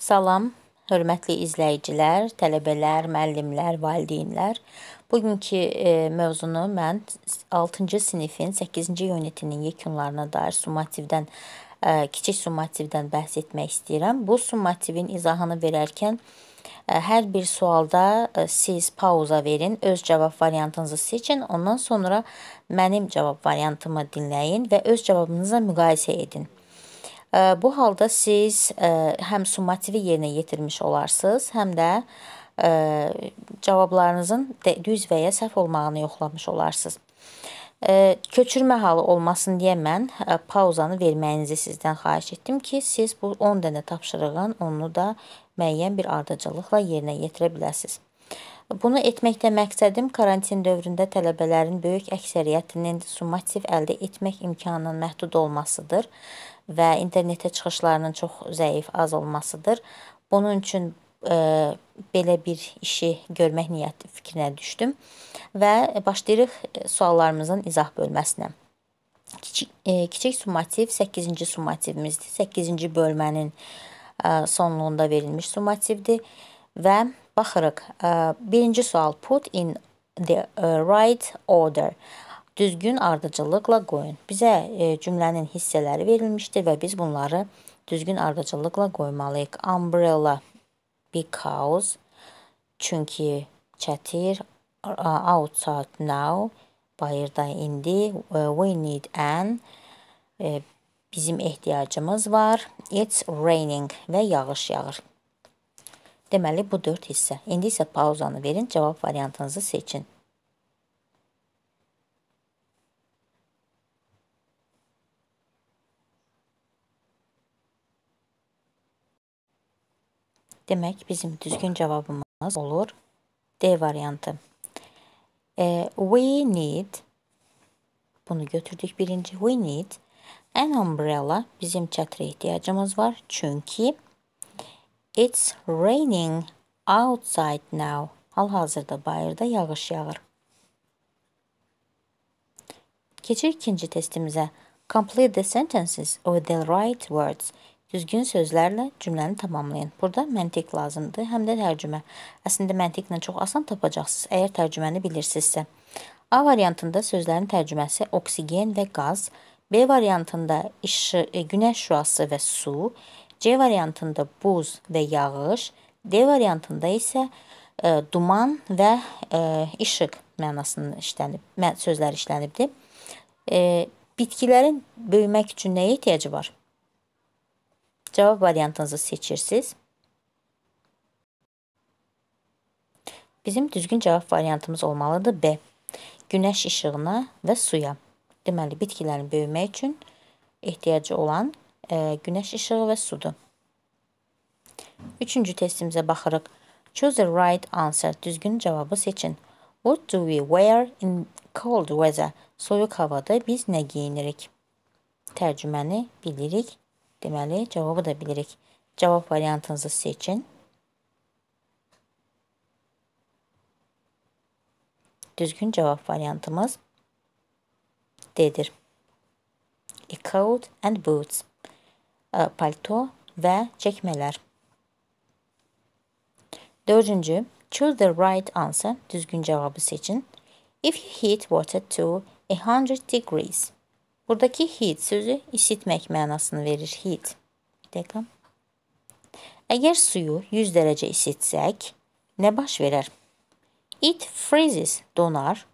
Salam, hörmətli izləyicilər, tələbələr, müəllimlər, valideynlər. Bugünkü e, mövzunu mən 6-cı sinifin 8-ci unitinin yekunlarına dair summativdən e, kiçik summativdən bəhs etmək istəyirəm. Bu summativin izahını verərkən e, hər bir sualda e, siz pauza verin, öz cavab variantınızı seçin, ondan sonra mənim cavab variantımı dinləyin və öz cavabınıza müqayisə edin. Bu halda siz həm summativi yerinə yetirmiş olarsınız, həm də cavablarınızın düz və ya səhv olmağını yoxlamış olarsınız. Köçürmə halı olmasın deyə mən pauzanı verməyinizi sizdən xahiş etdim ki, siz bu 10 dənə tapşırığın onu da müəyyən bir ardıcılıqla yerinə yetirə biləsiniz. Bunu etməkdə məqsədim karantin dövründə tələbələrin böyük əksəriyyətinin summativ əldə etmək imkanının məhdud olmasıdır və internetə çıxışlarının çox zəif, az olmasıdır. Bunun üçün ə, e, belə bir işi görmək niyyəti fikrinə düşdüm və başlayırıq e, suallarımızın izah bölməsinə. Kiçik ə, e, kiçik summativ 8-ci summativimizdir. 8-ci bölmənin ə, sonluğunda verilmiş summativdir və baxırıq. Ə, birinci sual put in the right order düzgün ardıcıllıqla qoyun. Bizə e, cümlənin hissələri verilmişdir və biz bunları düzgün ardıcıllıqla qoymalıyıq. Umbrella because çünki çətir outside now bayırda indi e, we need an e, bizim ehtiyacımız var. It's raining və yağış yağır. Deməli bu 4 hissə. İndi isə pauzanı verin, cavab variantınızı seçin. Demək, bizim düzgün cavabımız olur D variantı. E, we need bunu götürdük birinci. We need an umbrella. Bizim çatıra ihtiyacımız var. Çünkü it's raining outside now. Hal-hazırda bayırda yağış yağır. Keçir ikinci testimizə. Complete the sentences with the right words. Düzgün sözlərlə cümləni tamamlayın. Burada məntiq lazımdır, həm də tərcümə. Əslində məntiqlə çox asan tapacaqsınız, əgər tərcüməni bilirsinizsə. A variantında sözlərin tərcüməsi oksigen və qaz, B variantında işı, e, günəş şüası və su, C variantında buz və yağış, D variantında isə ə, e, duman və ə, e, işıq mənasının işlənib, mə sözlər işlənibdir. Ə, bitkilərin böyümək üçün nəyə ehtiyacı var? Cavab variantınızı seçirsiniz. Bizim düzgün cavab variantımız olmalıdır B. Günəş işığına və suya. Deməli, bitkilərin böyümək üçün ehtiyacı olan e, günəş işığı və sudur. Üçüncü testimizə baxırıq. Choose the right answer. Düzgün cavabı seçin. What do we wear in cold weather? Soyuq havada biz nə geyinirik? Tərcüməni bilirik. demeli. Cevabı da bilirik. Cevap variantınızı seçin. Düzgün cevap variantımız D'dir. A coat and boots. E, palto ve çekmeler. Dördüncü, choose the right answer. Düzgün cevabı seçin. If you heat water to 100 degrees. Buradakı heat sözü isitmək mənasını verir heat. Bir dəqiqə. Əgər suyu 100 dərəcə isitsək, nə baş verər? It freezes, donar.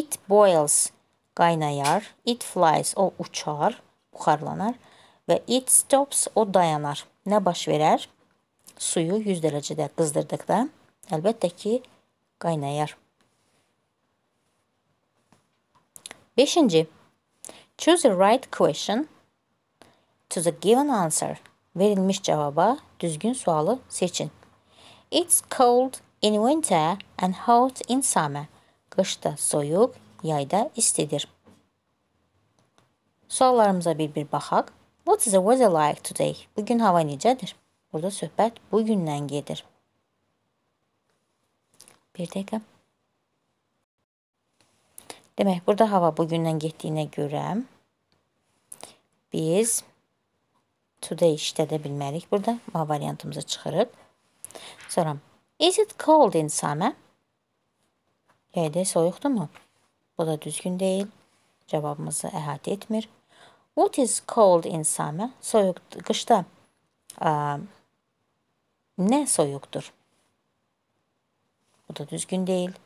It boils, qaynayar. It flies, o uçar, buxarlanar. Və it stops, o dayanar. Nə baş verər? Suyu 100 dərəcədə qızdırdıqda, əlbəttə ki, qaynayar. Beşinci. Choose the right question to the given answer. Verilmiş cevaba düzgün sualı seçin. It's cold in winter and hot in summer. Kışta soyuk, yayda istidir. Suallarımıza bir bir baxaq. What is the weather like today? Bugün hava necədir? Burada söhbət bugündən gedir. Bir dəqiqə. Demək, burada hava bugündən getdiyinə görə biz today işlədə bilmərik. Burada A variantımızı çıxırıq. Sonra, is it cold in summer? Yəydə soyuqdurmu? Bu da düzgün deyil. Cavabımızı əhatə etmir. What is cold in summer? Soyuq, qışda ə, nə soyuqdur? Bu da düzgün deyil.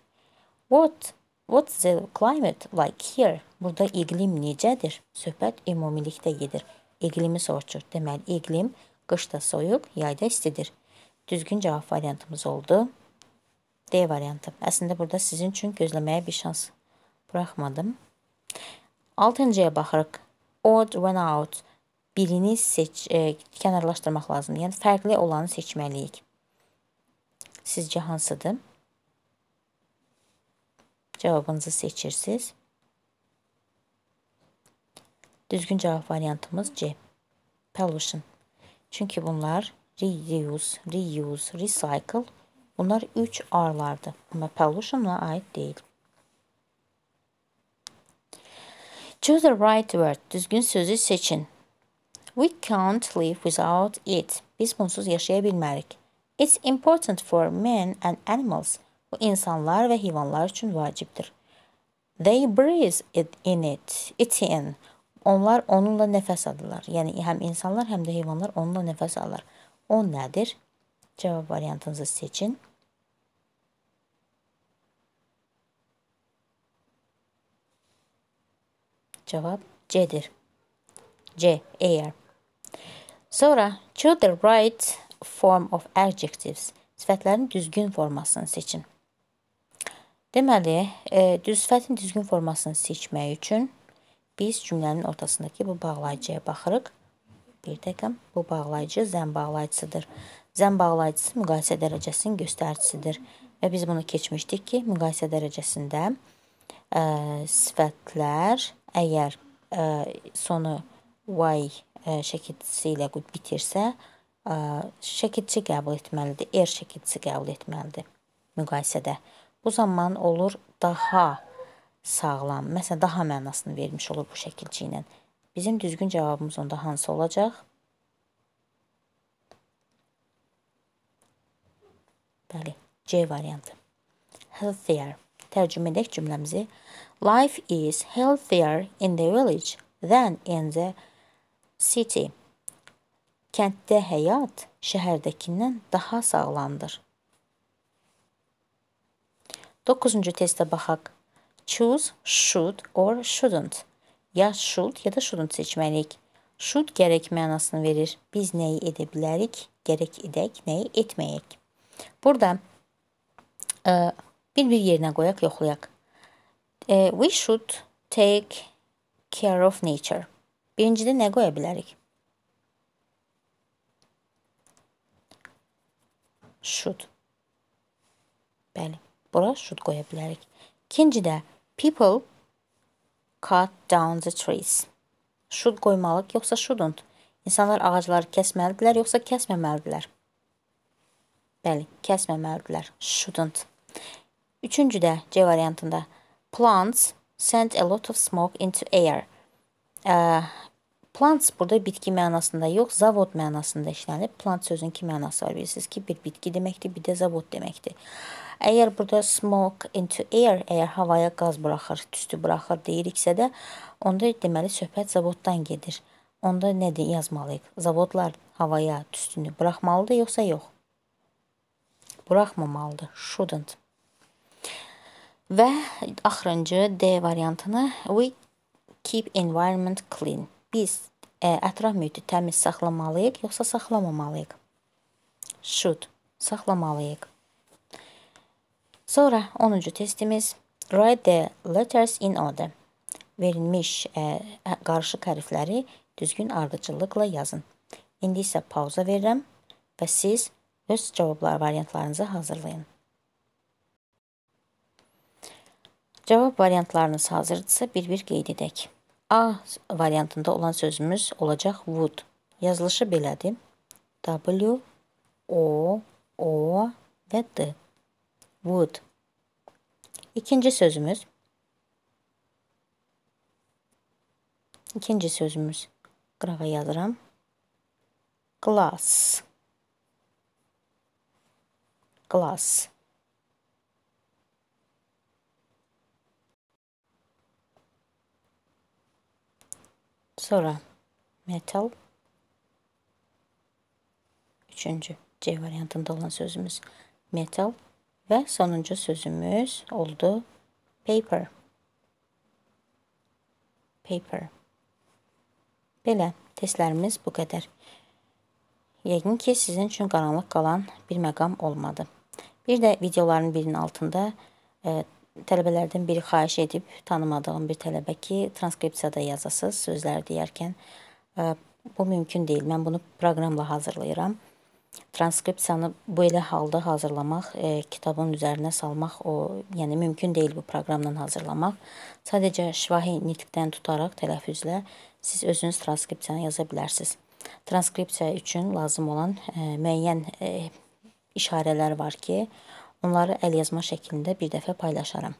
What What's the climate like here? Burada iqlim necədir? Söhbət ümumilikdə gedir. İqlimi soruşur. Deməli, iqlim qışda soyuq, yayda istidir. Düzgün cavab variantımız oldu. D variantı. Əslində burada sizin üçün gözləməyə bir şans buraxmadım. 6-cıya baxırıq. Odd when out. Birini seç, e, kənarlaşdırmaq lazımdır. Yəni fərqli olanı seçməliyik. Sizcə hansıdır? cevabınızı seçirsiniz. Düzgün cevap variantımız C. Pollution. Çünkü bunlar reuse, reuse, recycle. Bunlar 3 R'lardı. Ama pollution'a ait değil. Choose the right word. Düzgün sözü seçin. We can't live without it. Biz bunsuz yaşayabilmerik. It's important for men and animals. Bu insanlar və heyvanlar üçün vacibdir. They breathe it in it. It's in. Onlar onunla nəfəs alırlar. Yəni həm insanlar, həm də heyvanlar onunla nəfəs alır. O nədir? Cavab variantınızı seçin. Cavab C-dir. C. Air. Sonra choose the right form of adjectives. Sifətlərin düzgün formasını seçin. Deməli, e, düz sifətin düzgün formasını seçmək üçün biz cümlənin ortasındakı bu bağlayıcıya baxırıq. Bir dəqiqə, bu bağlayıcı zəm bağlayıcısıdır. Zəm bağlayıcısı müqayisə dərəcəsinin göstəricisidir. Və biz bunu keçmişdik ki, müqayisə dərəcəsində ə, e, sifətlər əgər ə, e, sonu y ə, şəkilçisi ilə bitirsə, ə, şəkilçi qəbul etməlidir, r er şəkilçisi qəbul etməlidir müqayisədə. Bu zaman olur daha sağlam. Məsələn, daha mənasını vermiş olur bu şəkilci ilə. Bizim düzgün cavabımız onda hansı olacaq? Bəli, C variantı. Healthier. Tərcümə edək cümləmizi. Life is healthier in the village than in the city. Kənddə həyat şəhərdəkindən daha sağlamdır. 9-cu testə baxaq. Choose, should or shouldn't. Ya should, ya da shouldn't seçməliyik. Should gərək mənasını verir. Biz nəyi edə bilərik, gərək edək, nəyi etməyək. Burada e, bir-bir yerinə qoyaq, yoxlayaq. E, we should take care of nature. Birincidə nə qoya bilərik? Should. Bəli. Bura should qoya bilərik. İkincidə people cut down the trees. Should qoymalıq, yoxsa shouldn't. İnsanlar ağacları kəsməlidirlər, yoxsa kəsməməlidirlər. Bəli, kəsməməlidirlər. Shouldn't. Üçüncüdə C variantında plants send a lot of smoke into air. Ə, Plants burada bitki mənasında yox, zavod mənasında işlənib. Plant sözünün iki mənası var. Bilirsiniz ki, bir bitki deməkdir, bir də zavod deməkdir. Əgər burada smoke into air, əgər havaya qaz buraxır, tüstü buraxır deyiriksə də, onda deməli söhbət zavoddan gedir. Onda nə deyə yazmalıyıq? Zavodlar havaya tüstünü buraxmalıdır yoxsa yox? Buraxmamalıdır. Shouldn't. Və axırıncı D variantını we keep environment clean biz ə, e, ətraf mühiti təmiz saxlamalıyıq, yoxsa saxlamamalıyıq? Should saxlamalıyıq. Sonra 10-cu testimiz write the letters in order. Verilmiş e, ə, qarışıq hərfləri düzgün ardıcıllıqla yazın. İndi isə pauza verirəm və siz öz cavablar variantlarınızı hazırlayın. Cavab variantlarınız hazırdırsa bir-bir qeyd edək. A variantında olan sözümüz olacaq would. Yazılışı belədir. W, O, O və D. Would. İkinci sözümüz. İkinci sözümüz. Qırağa yazıram. Glass. Glass. Sonra metal. Üçüncü C variantında olan sözümüz metal. Və sonuncu sözümüz oldu paper. Paper. Belə, testlərimiz bu qədər. Yəqin ki, sizin üçün qaranlıq qalan bir məqam olmadı. Bir də videoların birinin altında e, tələbələrdən biri xahiş edib tanımadığım bir tələbə ki, transkripsiyada yazasız sözləri deyərkən bu mümkün deyil. Mən bunu proqramla hazırlayıram. Transkripsiyanı bu elə halda hazırlamaq, e, kitabın üzərinə salmaq o, yəni mümkün deyil bu proqramla hazırlamaq. Sadəcə şifahi nitqdən tutaraq tələffüzlə siz özünüz transkripsiyanı yaza bilərsiniz. Transkripsiya üçün lazım olan e, müəyyən e, işarələr var ki, Onları əlyazma şəklində bir dəfə paylaşaram.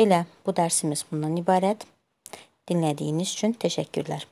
Belə, bu dərsimiz bundan ibarət. Dinlədiyiniz üçün təşəkkürlər.